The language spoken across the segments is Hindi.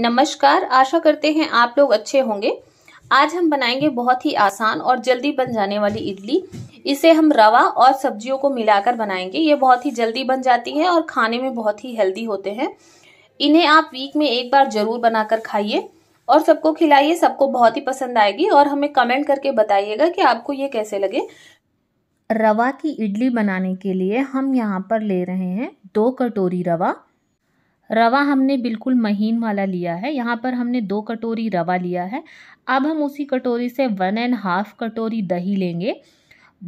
नमस्कार आशा करते हैं आप लोग अच्छे होंगे आज हम बनाएंगे बहुत ही आसान और जल्दी बन जाने वाली इडली इसे हम रवा और सब्जियों को मिलाकर बनाएंगे ये बहुत ही जल्दी बन जाती है और खाने में बहुत ही हेल्दी होते हैं इन्हें आप वीक में एक बार जरूर बनाकर खाइए और सबको खिलाइए सबको बहुत ही पसंद आएगी और हमें कमेंट करके बताइएगा कि आपको ये कैसे लगे रवा की इडली बनाने के लिए हम यहाँ पर ले रहे हैं दो कटोरी रवा रवा हमने बिल्कुल महीन वाला लिया है यहाँ पर हमने दो कटोरी रवा लिया है अब हम उसी कटोरी से वन एंड हाफ कटोरी दही लेंगे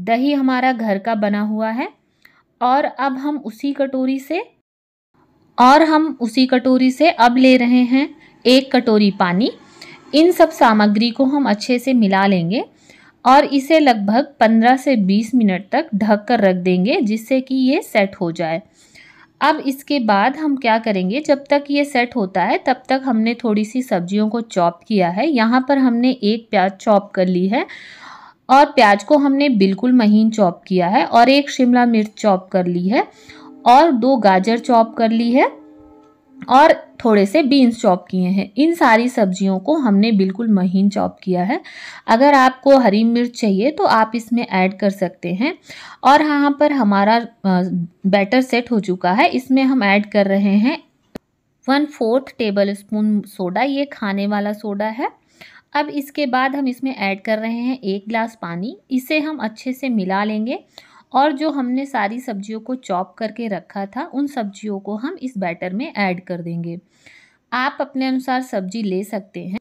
दही हमारा घर का बना हुआ है और अब हम उसी कटोरी से और हम उसी कटोरी से अब ले रहे हैं एक कटोरी पानी इन सब सामग्री को हम अच्छे से मिला लेंगे और इसे लगभग 15 से 20 मिनट तक ढक कर रख देंगे जिससे कि ये सेट हो जाए अब इसके बाद हम क्या करेंगे जब तक ये सेट होता है तब तक हमने थोड़ी सी सब्जियों को चॉप किया है यहाँ पर हमने एक प्याज चॉप कर ली है और प्याज को हमने बिल्कुल महीन चॉप किया है और एक शिमला मिर्च चॉप कर ली है और दो गाजर चॉप कर ली है और थोड़े से बीन्स चॉप किए हैं इन सारी सब्जियों को हमने बिल्कुल महीन चॉप किया है अगर आपको हरी मिर्च चाहिए तो आप इसमें ऐड कर सकते हैं और यहाँ पर हमारा बैटर सेट हो चुका है इसमें हम ऐड कर रहे हैं one fourth tablespoon soda ये खाने वाला सोडा है अब इसके बाद हम इसमें ऐड कर रहे हैं एक ग्लास पानी इसे हम अच्छे से मिला लेंगे और जो हमने सारी सब्जियों को चॉप करके रखा था उन सब्जियों को हम इस बैटर में ऐड कर देंगे आप अपने अनुसार सब्जी ले सकते हैं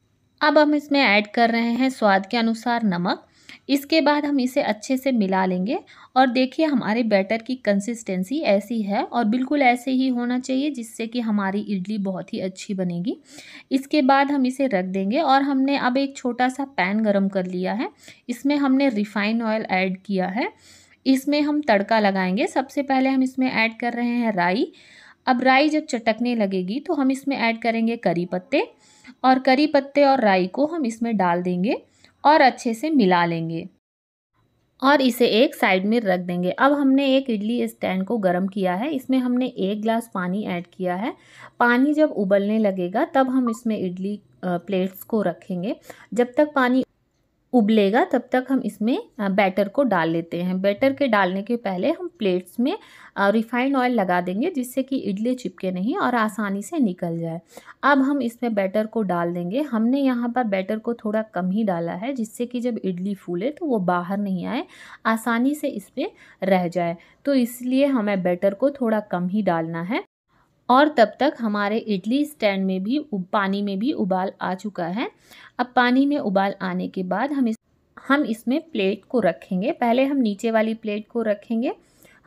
अब हम इसमें ऐड कर रहे हैं स्वाद के अनुसार नमक इसके बाद हम इसे अच्छे से मिला लेंगे और देखिए हमारे बैटर की कंसिस्टेंसी ऐसी है और बिल्कुल ऐसे ही होना चाहिए जिससे कि हमारी इडली बहुत ही अच्छी बनेगी इसके बाद हम इसे रख देंगे और हमने अब एक छोटा सा पैन गरम कर लिया है इसमें हमने रिफाइन ऑयल ऐड किया है इसमें हम तड़का लगाएंगे सबसे पहले हम इसमें ऐड कर रहे हैं राई अब राई जब चटकने लगेगी तो हम इसमें ऐड करेंगे करी पत्ते और करी पत्ते और राई को हम इसमें डाल देंगे और अच्छे से मिला लेंगे और इसे एक साइड में रख देंगे अब हमने एक इडली स्टैंड को गर्म किया है इसमें हमने एक गिलास पानी ऐड किया है पानी जब उबलने लगेगा तब हम इसमें इडली प्लेट्स को रखेंगे जब तक पानी उबलेगा तब तक हम इसमें बैटर को डाल लेते हैं बैटर के डालने के पहले हम प्लेट्स में रिफाइंड ऑयल लगा देंगे जिससे कि इडली चिपके नहीं और आसानी से निकल जाए अब हम इसमें बैटर को डाल देंगे हमने यहाँ पर बैटर को थोड़ा कम ही डाला है जिससे कि जब इडली फूले तो वो बाहर नहीं आए आसानी से इसमें रह जाए तो इसलिए हमें बैटर को थोड़ा कम ही डालना है और तब तक हमारे इडली स्टैंड में भी पानी में भी उबाल आ चुका है अब पानी में उबाल आने के बाद हम इस हम इसमें प्लेट को रखेंगे पहले हम नीचे वाली प्लेट को रखेंगे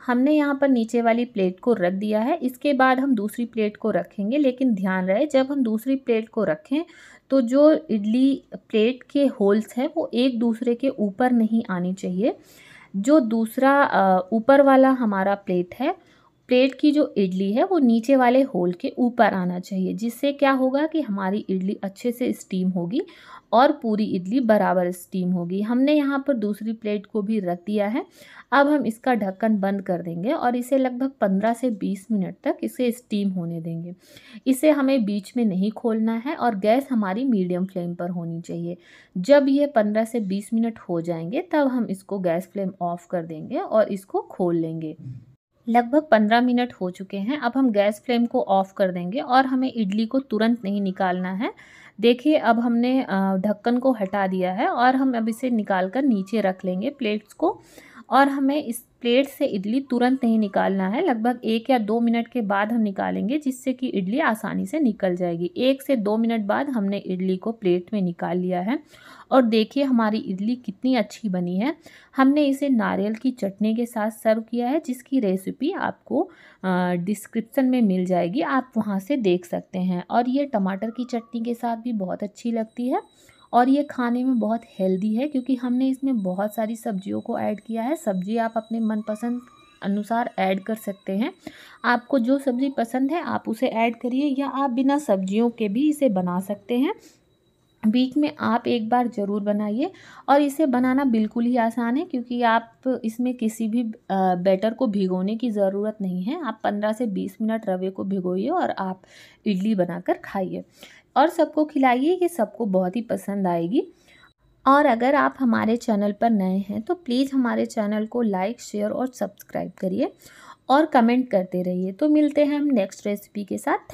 हमने यहाँ पर नीचे वाली प्लेट को रख दिया है इसके बाद हम दूसरी प्लेट को रखेंगे लेकिन ध्यान रहे जब हम दूसरी प्लेट को रखें तो जो इडली प्लेट के होल्स हैं वो एक दूसरे के ऊपर नहीं आनी चाहिए जो दूसरा ऊपर वाला हमारा प्लेट है प्लेट की जो इडली है वो नीचे वाले होल के ऊपर आना चाहिए जिससे क्या होगा कि हमारी इडली अच्छे से स्टीम होगी और पूरी इडली बराबर स्टीम होगी हमने यहाँ पर दूसरी प्लेट को भी रख दिया है अब हम इसका ढक्कन बंद कर देंगे और इसे लगभग 15 से 20 मिनट तक इसे स्टीम होने देंगे इसे हमें बीच में नहीं खोलना है और गैस हमारी मीडियम फ्लेम पर होनी चाहिए जब ये 15 से 20 मिनट हो जाएंगे तब हम इसको गैस फ्लेम ऑफ़ कर देंगे और इसको खोल लेंगे लगभग पंद्रह मिनट हो चुके हैं अब हम गैस फ्लेम को ऑफ़ कर देंगे और हमें इडली को तुरंत नहीं निकालना है देखिए अब हमने ढक्कन को हटा दिया है और हम अब इसे निकाल कर नीचे रख लेंगे प्लेट्स को और हमें इस प्लेट से इडली तुरंत नहीं निकालना है लगभग एक या दो मिनट के बाद हम निकालेंगे जिससे कि इडली आसानी से निकल जाएगी एक से दो मिनट बाद हमने इडली को प्लेट में निकाल लिया है और देखिए हमारी इडली कितनी अच्छी बनी है हमने इसे नारियल की चटनी के साथ सर्व किया है जिसकी रेसिपी आपको डिस्क्रिप्सन में मिल जाएगी आप वहाँ से देख सकते हैं और ये टमाटर की चटनी के साथ भी बहुत अच्छी लगती है और ये खाने में बहुत हेल्दी है क्योंकि हमने इसमें बहुत सारी सब्जियों को ऐड किया है सब्जी आप अपने मनपसंद अनुसार ऐड कर सकते हैं आपको जो सब्ज़ी पसंद है आप उसे ऐड करिए या आप बिना सब्जियों के भी इसे बना सकते हैं वीक में आप एक बार ज़रूर बनाइए और इसे बनाना बिल्कुल ही आसान है क्योंकि आप इसमें किसी भी बैटर को भिगोने की ज़रूरत नहीं है आप 15 से 20 मिनट रवे को भिगोइए और आप इडली बनाकर खाइए और सबको खिलाइए ये सबको बहुत ही पसंद आएगी और अगर आप हमारे चैनल पर नए हैं तो प्लीज़ हमारे चैनल को लाइक शेयर और सब्सक्राइब करिए और कमेंट करते रहिए तो मिलते हैं हम नेक्स्ट रेसिपी के साथ